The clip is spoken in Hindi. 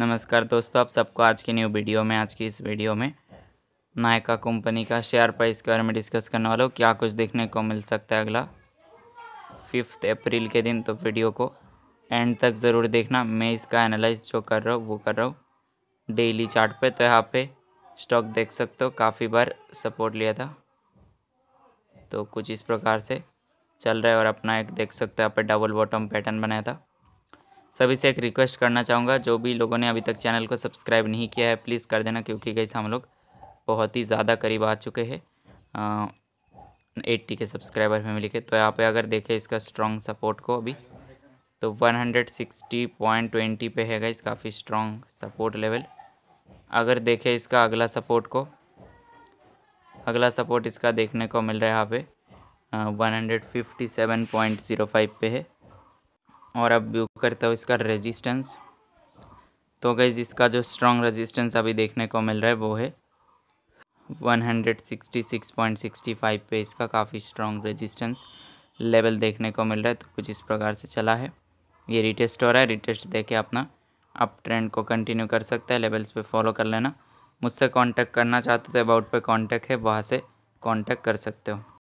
नमस्कार दोस्तों आप सबको आज की न्यू वीडियो में आज की इस वीडियो में नायका कंपनी का शेयर प्राइस के बारे में डिस्कस करने वाला हो क्या कुछ देखने को मिल सकता है अगला फिफ्थ अप्रैल के दिन तो वीडियो को एंड तक ज़रूर देखना मैं इसका एनालाइज जो कर रहा हूँ वो कर रहा हूँ डेली चार्ट पे तो यहाँ पे स्टॉक देख सकते हो काफ़ी बार सपोर्ट लिया था तो कुछ इस प्रकार से चल रहा है और अपना एक देख सकते हो यहाँ पर डबल बॉटम पैटर्न बनाया था सभी से एक रिक्वेस्ट करना चाहूँगा जो भी लोगों ने अभी तक चैनल को सब्सक्राइब नहीं किया है प्लीज़ कर देना क्योंकि गई हम लोग बहुत ही ज़्यादा करीब आ चुके हैं एट्टी के सब्सक्राइबर फैमिली के तो यहाँ पे अगर देखें इसका स्ट्रॉन्ग सपोर्ट को अभी तो one hundred sixty point twenty पे है इस काफ़ी स्ट्रॉन्ग सपोर्ट लेवल अगर देखें इसका अगला सपोर्ट को अगला सपोर्ट इसका देखने को मिल रहा है यहाँ पे one hundred fifty seven point zero five पे है और अब व्यू करता हूँ इसका रेजिस्टेंस तो गैज़ इसका जो स्ट्रॉन्ग रेजिस्टेंस अभी देखने को मिल रहा है वो है 166.65 पे इसका काफ़ी स्ट्रॉन्ग रेजिस्टेंस लेवल देखने को मिल रहा है तो कुछ इस प्रकार से चला है ये रिटेस्ट हो रहा है रिटेस्ट दे के अपना अप ट्रेंड को कंटिन्यू कर सकता है लेवल्स पे फॉलो कर लेना मुझसे कांटेक्ट करना चाहते तो अबाउट पे कांटेक्ट है वहाँ से कांटेक्ट कर सकते हो